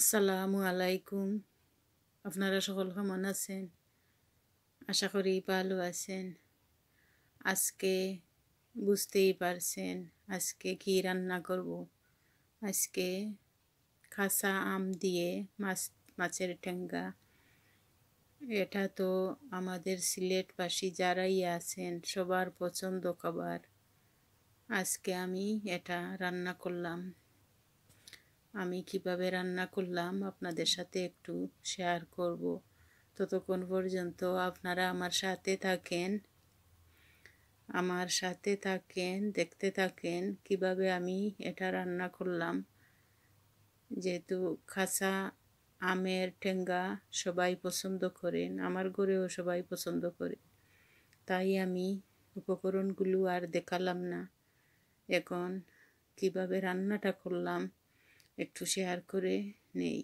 আসসালামু আলাইকুম আপনারা সকল কেমন আছেন আশা করি ভালো আছেন আজকে বুঝতেই পারছেন আজকে কি রান্না করব আজকে খাসা আম দিয়ে মাছ মাছের ঠেঙ্গা এটা তো আমাদের সিলেটবাসী যারাই আছেন সবার পছন্দ খাবার আজকে আমি এটা রান্না করলাম আমি কিভাবে রান্না করলাম আপনাদের সাথে একটু শেয়ার করব ততক্ষণ পর্যন্ত আপনারা আমার সাথে থাকেন আমার সাথে থাকেন দেখতে থাকেন কিভাবে আমি এটা রান্না করলাম যেহেতু খাসা আমের ঠেঙ্গা সবাই পছন্দ করেন আমার ঘরেও সবাই পছন্দ করে তাই আমি উপকরণগুলো আর দেখালাম না এখন কিভাবে রান্নাটা করলাম একটু শেয়ার করে নেই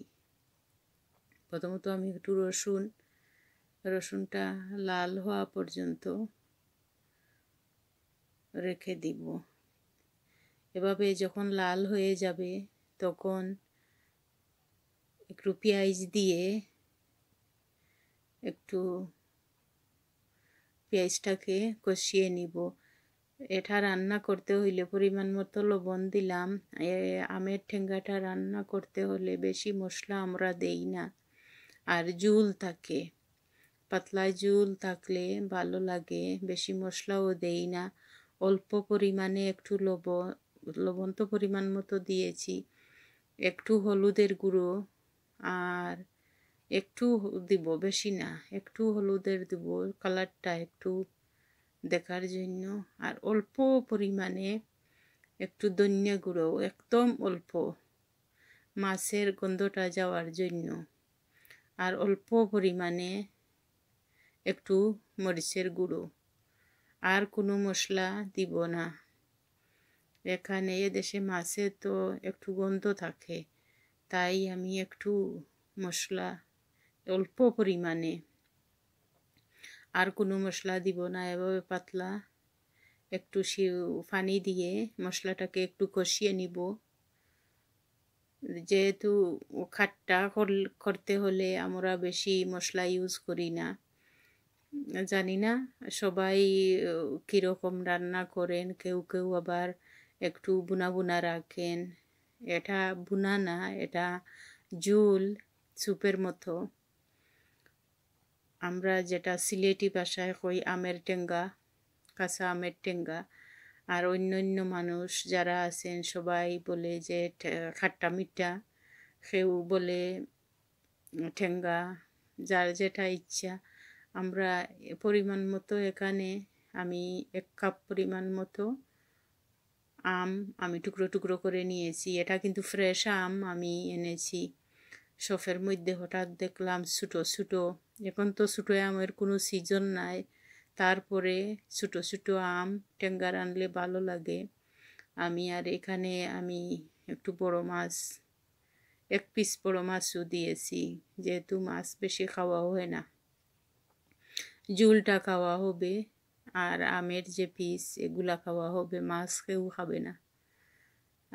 প্রথমত আমি একটু রসুন রসুনটা লাল হওয়া পর্যন্ত রেখে দিব এভাবে যখন লাল হয়ে যাবে তখন একটু পেঁয়াজ দিয়ে একটু পেঁয়াজটাকে কষিয়ে নিব এটা রান্না করতে হইলে পরিমাণ মতো লবণ দিলাম আমের ঠেঙ্গাটা রান্না করতে হলে বেশি মশলা আমরা দেই না আর জুল থাকে পাতলা জুল থাকলে ভালো লাগে বেশি মশলাও দেই না অল্প পরিমাণে একটু লবণ লবণ তো পরিমাণ মতো দিয়েছি একটু হলুদের গুঁড়ো আর একটু দিব বেশি না একটু হলুদের দিব কালারটা একটু দেখার জন্য আর অল্প পরিমাণে একটু ধনিয়া গুঁড়ো একদম অল্প মাছের গন্ধটা যাওয়ার জন্য আর অল্প পরিমাণে একটু মরিচের গুঁড়ো আর কোনো মশলা দিব না এখানে এদেশে মাছে তো একটু গন্ধ থাকে তাই আমি একটু মশলা অল্প পরিমাণে আর কোনো মশলা দিব না এভাবে পাতলা একটু শিউ পানি দিয়ে মশলাটাকে একটু কষিয়ে নিব যেহেতু খাট্টা করতে হলে আমরা বেশি মশলা ইউজ করি না জানি না সবাই কীরকম রান্না করেন কেউ কেউ আবার একটু বুনা বুনা রাখেন এটা বুনা না এটা জুল সুপের মতো আমরা যেটা সিলেটি ভাষায় কই আমের টেঙ্গা কাঁচা আমের টেঙ্গা আর অন্য অন্য মানুষ যারা আছেন সবাই বলে যে খাট্টা মিঠা কেউ বলে ঠেঙ্গা যার যেটা ইচ্ছা আমরা পরিমাণ মতো এখানে আমি এক কাপ পরিমাণ মতো আম আমি টুকরো টুকরো করে নিয়েছি এটা কিন্তু ফ্রেশ আম আমি এনেছি শফের মধ্যে হঠাৎ দেখলাম ছোটো ছোটো এখন তো ছোটো আমের কোনো সিজন নাই তারপরে ছোটো ছোটো আম ট্যাঙ্গার আনলে ভালো লাগে আমি আর এখানে আমি একটু বড় মাছ এক পিস বড় মাছও দিয়েছি যেহেতু মাছ বেশি খাওয়া হয় না জুলটা খাওয়া হবে আর আমের যে পিস এগুলা খাওয়া হবে মাছ কেউ খাবে না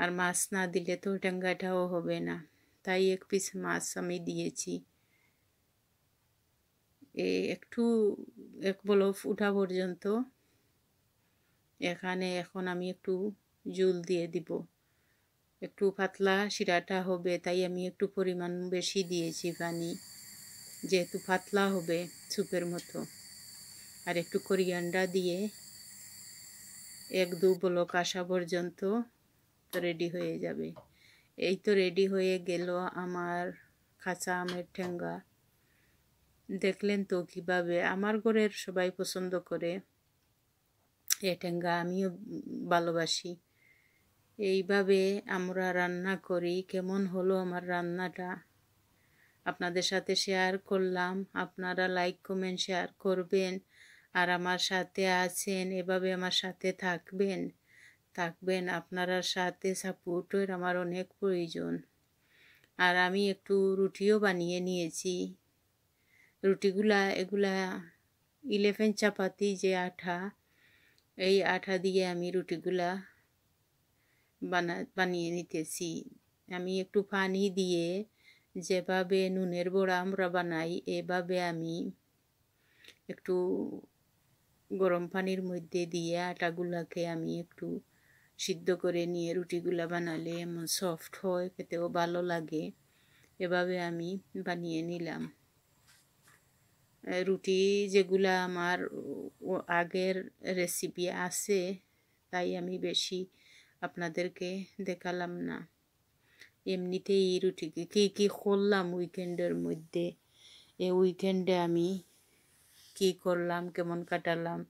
আর মাছ না দিলে তো ট্যাঙ্গাটাও হবে না তাই এক পিস মাছ আমি দিয়েছি এ একটু এক বলফ উঠা পর্যন্ত এখানে এখন আমি একটু জুল দিয়ে দিব একটু পাতলা শিরাটা হবে তাই আমি একটু পরিমাণ বেশি দিয়েছি পানি যেহেতু পাতলা হবে সুপের মতো আর একটু করিয়ান্ডা দিয়ে এক দু বলক আসা পর্যন্ত রেডি হয়ে যাবে এই তো রেডি হয়ে গেল আমার খাঁচা আমের ঠেঙ্গা দেখলেন তো কীভাবে আমার ঘরের সবাই পছন্দ করে এ ঠেঙ্গা আমিও ভালোবাসি এইভাবে আমরা রান্না করি কেমন হলো আমার রান্নাটা আপনাদের সাথে শেয়ার করলাম আপনারা লাইক কমেন্ট শেয়ার করবেন আর আমার সাথে আছেন এভাবে আমার সাথে থাকবেন থাকবেন আপনার সাথে সাপোর্টের আমার অনেক প্রয়োজন আর আমি একটু রুটিও বানিয়ে নিয়েছি রুটিগুলা এগুলা ইলেভেন চাপাতি যে আঠা এই আঠা দিয়ে আমি রুটিগুলা বানা বানিয়ে নিতেছি আমি একটু পানি দিয়ে যেভাবে নুনের বড়া আমরা বানাই এভাবে আমি একটু গরম পানির মধ্যে দিয়ে আটাগুলাকে আমি একটু সিদ্ধ করে নিয়ে রুটিগুলো বানালে এমন সফট হয় খেতেও ভালো লাগে এভাবে আমি বানিয়ে নিলাম রুটি যেগুলা আমার আগের রেসিপি আছে তাই আমি বেশি আপনাদেরকে দেখালাম না এমনিতেই রুটিকে কী কী করলাম উইকেন্ডের মধ্যে এই উইকেন্ডে আমি কি করলাম কেমন কাটালাম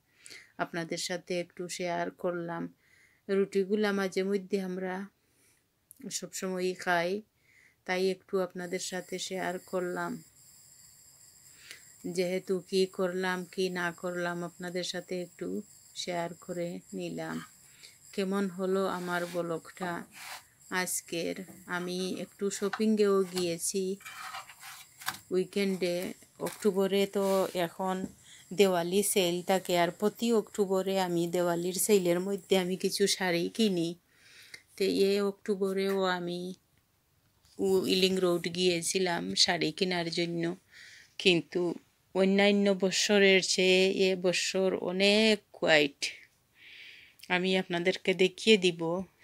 আপনাদের সাথে একটু শেয়ার করলাম রুটিগুলা মাঝে মধ্যে আমরা সবসময়ই খাই তাই একটু আপনাদের সাথে শেয়ার করলাম যেহেতু কি করলাম কি না করলাম আপনাদের সাথে একটু শেয়ার করে নিলাম কেমন হলো আমার ব্লগটা আজকের আমি একটু শপিংয়েও গিয়েছি উইকেন্ডে অক্টোবরে তো এখন দেওয়ালি সেল থাকে আর প্রতি অক্টোবরে আমি দেওয়ালির সেলের মধ্যে আমি কিছু শাড়ি কিনি তো এ অক্টোবরেও আমি ইলিং রোড গিয়েছিলাম শাড়ি কেনার জন্য কিন্তু অন্যান্য বৎসরের চেয়ে এ বৎসর অনেক কোয়াইট আমি আপনাদেরকে দেখিয়ে দিব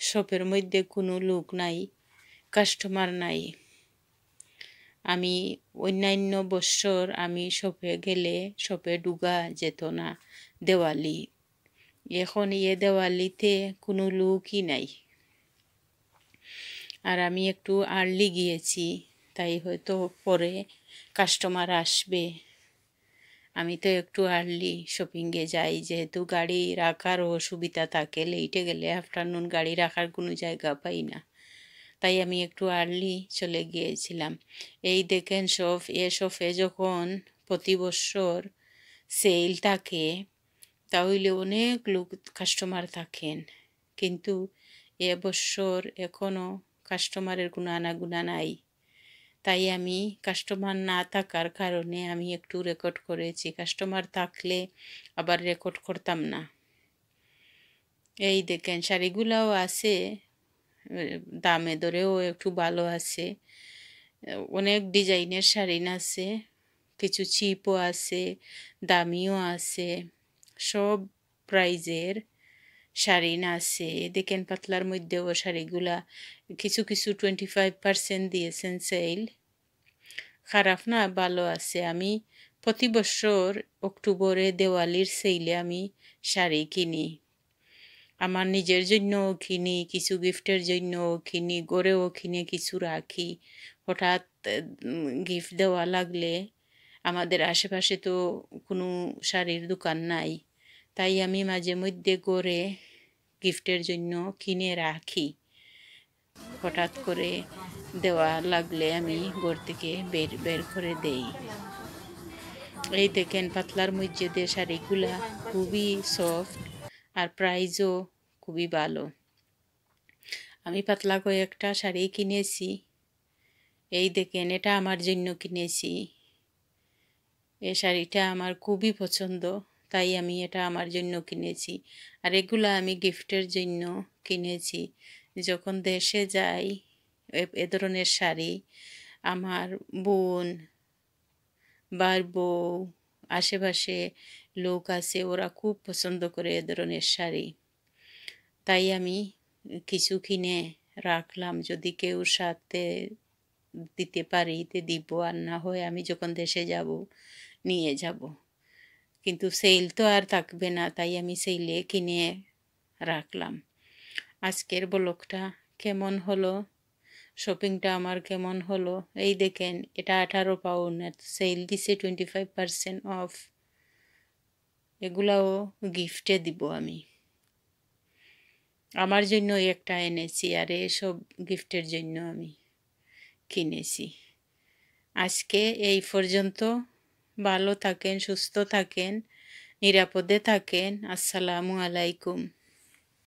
শপের মধ্যে কোনো লোক নাই কাস্টমার নাই আমি অন্যান্য বৎসর আমি সপে গেলে সপে ডুগা যেত না দেওয়ালি এখন ইয়ে দেওয়ালিতে কোনো লোকই নাই আর আমি একটু আর্লি গিয়েছি তাই হয়তো পরে কাস্টমার আসবে আমি তো একটু আর্লি শপিংয়ে যাই যেহেতু গাড়ি রাখারও অসুবিধা থাকে লেটে গেলে আফটারনুন গাড়ি রাখার কোনো জায়গা পাই না তাই আমি একটু আর্লি চলে গিয়েছিলাম এই দেখেন সব এ শফে যখন প্রতি বছর সেল থাকে তাহলে অনেক লোক কাস্টমার থাকেন কিন্তু এ বছর এখনও কাস্টমারের কোনো আনাগুনা নাই তাই আমি কাস্টমার না থাকার কারণে আমি একটু রেকর্ড করেছি কাস্টমার থাকলে আবার রেকর্ড করতাম না এই দেখেন শাড়িগুলাও আছে দামে ধরেও একটু ভালো আছে অনেক ডিজাইনের শাড়িন আছে কিছু চিপও আছে দামিও আছে সব প্রাইজের শাড়িন আছে দেখেন পাতলার মধ্যেও শাড়িগুলা কিছু কিছু টোয়েন্টি ফাইভ পার্সেন্ট দিয়েছেন সেল খারাপ না ভালো আছে আমি প্রতি বছর অক্টোবরে দেওয়ালির সেলে আমি শাড়ি কিনি আমার নিজের জন্যও কিনি কিছু গিফটের জন্যও কিনি গড়েও কিনে কিছু রাখি হঠাৎ গিফট দেওয়া লাগলে আমাদের আশেপাশে তো কোনো শাড়ির দোকান নাই তাই আমি মাঝে মধ্যে গড়ে গিফটের জন্য কিনে রাখি হঠাৎ করে দেওয়া লাগলে আমি ঘর থেকে বের বের করে দেই এই দেখেন পাতলার দিয়ে শাড়িগুলা খুবই সফট আর প্রাইজও খুবই ভালো আমি পাতলা করে একটা শাড়ি কিনেছি এই দেখেন এটা আমার জন্য কিনেছি এ শাড়িটা আমার খুবই পছন্দ তাই আমি এটা আমার জন্য কিনেছি আর এগুলো আমি গিফটের জন্য কিনেছি যখন দেশে যাই এ ধরনের শাড়ি আমার বোন বার বউ আশেপাশে লোক আছে ওরা খুব পছন্দ করে এ ধরনের শাড়ি তাই আমি কিছু কিনে রাখলাম যদি কেউ সাথে দিতে পারি তে দিব আর না হয় আমি যখন দেশে যাব নিয়ে যাব কিন্তু সেল তো আর থাকবে না তাই আমি সেলে কিনে রাখলাম আজকের ব্লকটা কেমন হলো শপিংটা আমার কেমন হলো এই দেখেন এটা আঠারো পাউন্ড সেল দিছে টোয়েন্টি ফাইভ পার্সেন্ট অফ এগুলাও গিফটে দিব আমি আমার জন্য একটা এনেছি আর এসব গিফটের জন্য আমি কিনেছি আজকে এই পর্যন্ত ভালো থাকেন সুস্থ থাকেন নিরাপদে থাকেন আসসালামু আলাইকুম